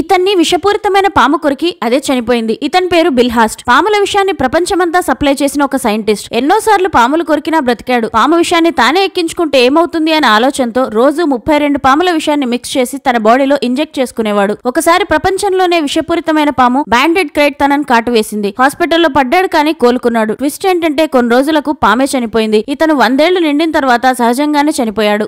ఇతన్ని విషపూరితమైన పాము కొరికి అదే చనిపోయింది ఇతని పేరు బిల్హాస్ట్ పాముల విషయాన్ని ప్రపంచమంతా సప్లై చేసిన ఒక సైంటిస్ట్ ఎన్నోసార్లు పాములు కొరికినా బ్రతికాడు పాము విషయాన్ని తానే ఎక్కించుకుంటే ఏమవుతుంది అనే ఆలోచనతో రోజు ముప్పై రెండు పాముల విషయాన్ని మిక్స్ చేసి తన బాడీలో ఇంజెక్ట్ చేసుకునేవాడు ఒకసారి ప్రపంచంలోనే విషపూరితమైన పాము బ్యాండెడ్ క్రైట్ తనని వేసింది హాస్పిటల్లో పడ్డాడు కానీ కోలుకున్నాడు ట్విస్ట్ ఏంటంటే కొన్ని రోజులకు పామే చనిపోయింది ఇతను వందేళ్లు నిండిన తర్వాత సహజంగానే చనిపోయాడు